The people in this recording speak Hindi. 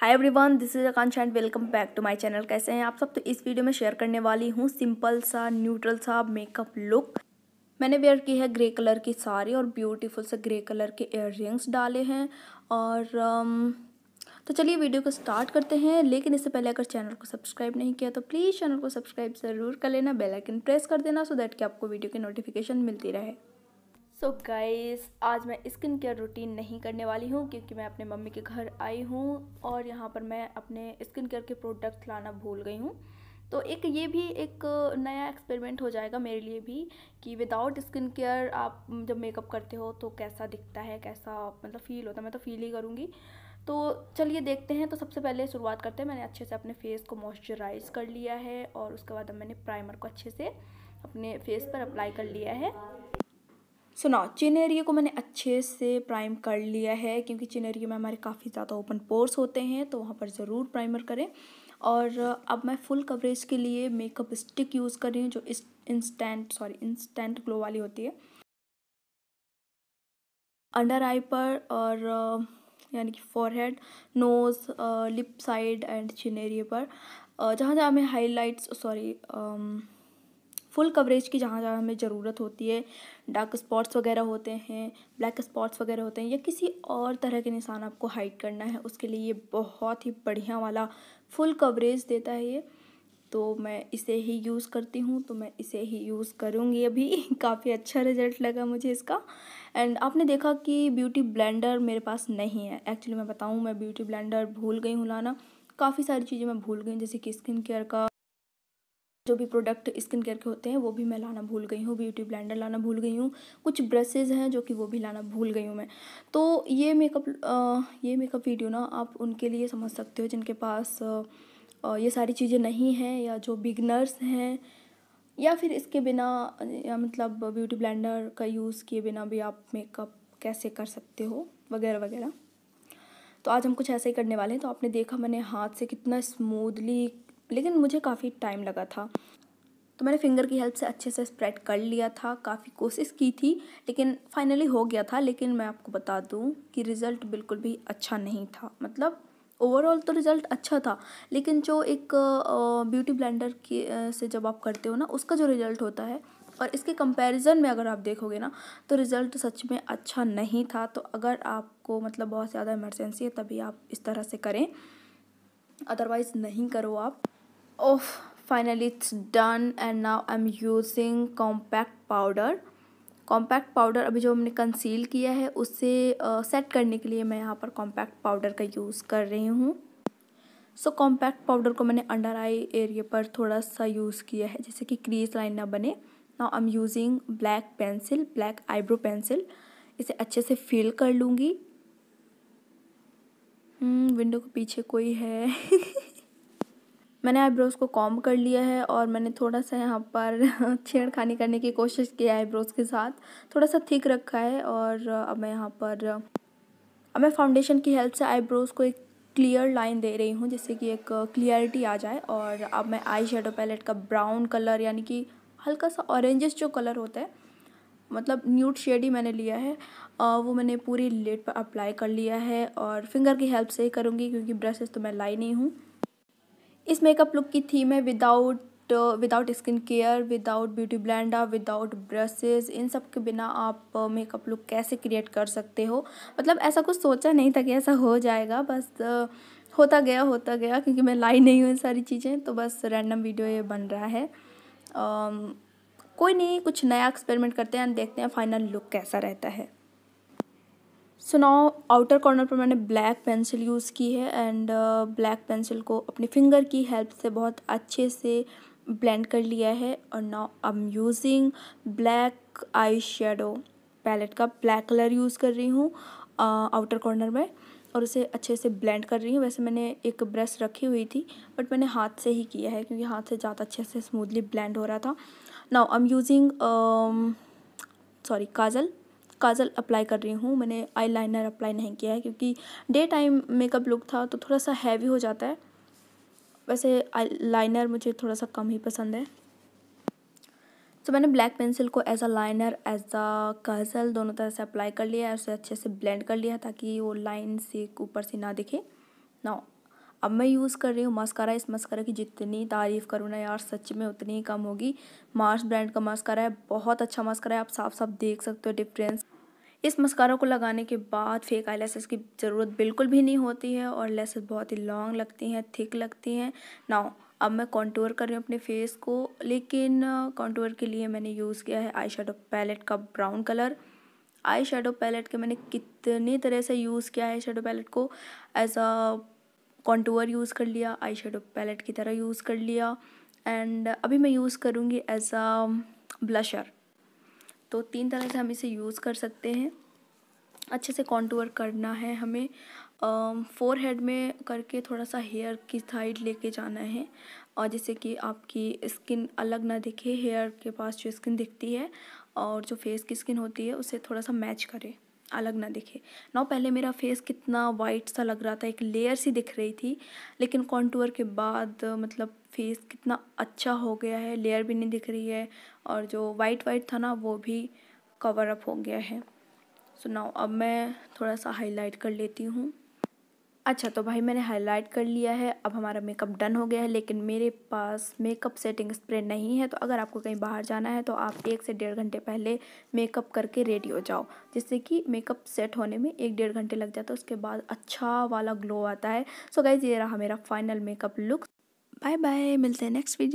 hi everyone this is Akanksha and welcome back to my channel कैसे हैं आप सब तो इस वीडियो में शेयर करने वाली हूँ सिंपल सा न्यूट्रल सा मेकअप लुक मैंने वेयर की है ग्रे कलर की साड़ी और ब्यूटीफुल से ग्रे कलर के इयर डाले हैं और um, तो चलिए वीडियो को स्टार्ट करते हैं लेकिन इससे पहले अगर चैनल को सब्सक्राइब नहीं किया तो प्लीज़ चैनल को सब्सक्राइब ज़रूर कर लेना बेलाइकन प्रेस कर देना सो दैट कि आपको वीडियो की नोटिफिकेशन मिलती रहे सो so गाइस आज मैं स्किन केयर रूटीन नहीं करने वाली हूँ क्योंकि मैं अपने मम्मी के घर आई हूँ और यहाँ पर मैं अपने स्किन केयर के प्रोडक्ट लाना भूल गई हूँ तो एक ये भी एक नया एक्सपेरिमेंट हो जाएगा मेरे लिए भी कि विदाउट स्किन केयर आप जब मेकअप करते हो तो कैसा दिखता है कैसा मतलब फ़ील होता है मैं तो फ़ील ही करूँगी तो चलिए देखते हैं तो सबसे पहले शुरुआत करते हैं मैंने अच्छे से अपने फेस को मॉइस्चराइज़ कर लिया है और उसके बाद मैंने प्राइमर को अच्छे से अपने फेस पर अप्लाई कर लिया है सो ना चिन एरिया को मैंने अच्छे से प्राइम कर लिया है क्योंकि चिन एरिया में हमारे काफ़ी ज़्यादा ओपन पोर्स होते हैं तो वहाँ पर ज़रूर प्राइमर करें और अब मैं फुल कवरेज के लिए मेकअप स्टिक यूज़ कर रही हूँ जो इस इंस्टेंट सॉरी इंस्टेंट ग्लो वाली होती है अंडर आई पर और यानी कि forehead nose lip side and chin area पर जहाँ जहाँ हमें हाईलाइट्स सॉरी फुल कवरेज की जहाँ जहाँ हमें ज़रूरत होती है डार्क स्पॉट्स वगैरह होते हैं ब्लैक स्पॉट्स वगैरह होते हैं या किसी और तरह के निशान आपको हाइड करना है उसके लिए ये बहुत ही बढ़िया वाला फुल कवरेज देता है ये तो मैं इसे ही यूज़ करती हूँ तो मैं इसे ही यूज़ करूँगी अभी काफ़ी अच्छा रिजल्ट लगा मुझे इसका एंड आपने देखा कि ब्यूटी ब्लेंडर मेरे पास नहीं है एक्चुअली मैं बताऊँ मैं ब्यूटी ब्लेंडर भूल गई हूँ लाना काफ़ी सारी चीज़ें मैं भूल गई जैसे कि स्किन केयर का जो भी प्रोडक्ट स्किन केयर के होते हैं वो भी मैं लाना भूल गई हूँ ब्यूटी ब्लेंडर लाना भूल गई हूँ कुछ ब्रशेज़ हैं जो कि वो भी लाना भूल गई हूँ मैं तो ये मेकअप ये मेकअप वीडियो ना आप उनके लिए समझ सकते हो जिनके पास ये सारी चीज़ें नहीं हैं या जो बिगनर्स हैं या फिर इसके बिना या मतलब ब्यूटी ब्लेंडर का यूज़ किए बिना भी आप मेकअप कैसे कर सकते हो वगैरह वगैरह तो आज हम कुछ ऐसा ही करने वाले हैं तो आपने देखा मैंने हाथ से कितना स्मूदली लेकिन मुझे काफ़ी टाइम लगा था तो मैंने फिंगर की हेल्प से अच्छे से स्प्रेड कर लिया था काफ़ी कोशिश की थी लेकिन फाइनली हो गया था लेकिन मैं आपको बता दूं कि रिज़ल्ट बिल्कुल भी अच्छा नहीं था मतलब ओवरऑल तो रिज़ल्ट अच्छा था लेकिन जो एक ब्यूटी ब्लेंडर की से जब आप करते हो ना उसका जो रिज़ल्ट होता है और इसके कंपैरिजन में अगर आप देखोगे ना तो रिज़ल्ट सच में अच्छा नहीं था तो अगर आपको मतलब बहुत ज़्यादा इमरजेंसी है तभी आप इस तरह से करें अदरवाइज़ नहीं करो आप oh finally it's done and now I'm using compact powder compact powder अभी जो हमने कंसील किया है उसे सेट करने के लिए मैं यहाँ पर कॉम्पैक्ट पाउडर का यूज़ कर रही हूँ सो कॉम्पैक्ट पाउडर को मैंने अंडर आई एरिया पर थोड़ा सा यूज़ किया है जैसे कि क्रीज लाइन ना बने now I am using black pencil black eyebrow pencil इसे अच्छे से फिल कर लूँगी विंडो हम्म, के पीछे कोई है मैंने आईब्रोज़ को कॉम कर लिया है और मैंने थोड़ा सा यहाँ पर छेड़खानी करने की कोशिश की है आईब्रोज़ के साथ थोड़ा सा थिक रखा है और अब मैं यहाँ पर अब मैं फाउंडेशन की हेल्प से आईब्रोज़ को एक क्लियर लाइन दे रही हूँ जिससे कि एक क्लियरिटी आ जाए और अब मैं आई शेडो पैलेट का ब्राउन कलर यानी कि हल्का सा ऑरेंजिस जो कलर होता है मतलब न्यूट शेड ही मैंने लिया है वो मैंने पूरी लेट पर अप्लाई कर लिया है और फिंगर की हेल्प से ही करूँगी क्योंकि ब्रशेस तो मैं लाई नहीं हूँ इस मेकअप लुक की थीम है without without skin care without beauty blend without brushes इन सब के बिना आप मेकअप uh, लुक कैसे क्रिएट कर सकते हो मतलब ऐसा कुछ सोचा नहीं था कि ऐसा हो जाएगा बस uh, होता गया होता गया क्योंकि मैं लाई नहीं हूँ सारी चीज़ें तो बस रैंडम वीडियो ये बन रहा है आ, um, कोई नहीं कुछ नया एक्सपेरिमेंट करते हैं देखते हैं फाइनल लुक कैसा रहता है सो नाउ आउटर कॉर्नर पर मैंने ब्लैक पेंसिल यूज़ की है एंड ब्लैक पेंसिल को अपने फिंगर की हेल्प से बहुत अच्छे से ब्लेंड कर लिया है और now I am using black eye shadow palette का ब्लैक कलर यूज़ कर रही हूँ आउटर uh, कॉर्नर में और उसे अच्छे से ब्लेंड कर रही हूँ वैसे मैंने एक ब्रश रखी हुई थी बट मैंने हाथ से ही किया है क्योंकि हाथ से ज़्यादा अच्छे से स्मूथली ब्लेंड हो रहा था now I am using sorry kajal kajal apply कर रही हूँ मैंने आईलाइनर अप्लाई नहीं किया है क्योंकि डे टाइम मेकअप लुक था तो थोड़ा सा हैवी हो जाता है वैसे लाइनर मुझे थोड़ा सा कम ही पसंद है तो मैंने ब्लैक पेंसिल को as a liner as a kajal दोनों तरह से अप्लाई कर लिया है उसे अच्छे से ब्लेंड कर लिया ताकि वो लाइन से ऊपर से ना दिखे ना अब मैं यूज़ कर रही हूँ मस्कारा इस मस्कारा की जितनी तारीफ़ करूँ ना यार सच में उतनी ही कम होगी मार्स ब्रांड का मस्कारा है बहुत अच्छा मस्कारा है आप साफ साफ देख सकते हो डिफरेंस इस मस्कारा को लगाने के बाद फेक आई लेसेस की ज़रूरत बिल्कुल भी नहीं होती है और लेसेस बहुत ही लॉन्ग लगती हैं थिक लगती हैं नाउ अब मैं कॉन्टूर कर रही हूँ अपने फेस को लेकिन कॉन्टूर के लिए मैंने यूज़ किया है आई शेडो पैलेट का brown colour eye shadow palette के मैंने कितनी तरह से यूज़ किया है शेडो पैलेट को एज अ कॉन्टूअर यूज़ कर लिया आई शेडो पैलेट की तरह यूज़ कर लिया एंड अभी मैं यूज़ करूँगी एज आ ब्लशर तो तीन तरह से हम इसे यूज़ कर सकते हैं अच्छे से कॉन्टूअर करना है हमें फोर हेड में करके थोड़ा सा हेयर की साइड लेके जाना है और जैसे कि आपकी स्किन अलग ना दिखे हेयर के पास जो स्किन दिखती है और जो फेस की स्किन होती है उसे थोड़ा सा मैच करे अलग ना दिखे ना पहले मेरा फेस कितना वाइट सा लग रहा था एक लेयर सी दिख रही थी लेकिन कॉन्टूअर के बाद मतलब फेस कितना अच्छा हो गया है लेयर भी नहीं दिख रही है और जो वाइट वाइट था ना वो भी कवर अप हो गया है सो so नाउ अब मैं थोड़ा सा हाईलाइट कर लेती हूँ अच्छा तो भाई मैंने हाईलाइट कर लिया है अब हमारा मेकअप डन हो गया है लेकिन मेरे पास मेकअप सेटिंग स्प्रे नहीं है तो अगर आपको कहीं बाहर जाना है तो आप एक से डेढ़ घंटे पहले मेकअप करके रेडी हो जाओ जिससे कि मेकअप सेट होने में एक डेढ़ घंटे लग जाता है उसके बाद अच्छा वाला ग्लो आता है सो गाइज ये रहा मेरा final makeup look bye bye मिलते हैं नेक्स्ट वीडियो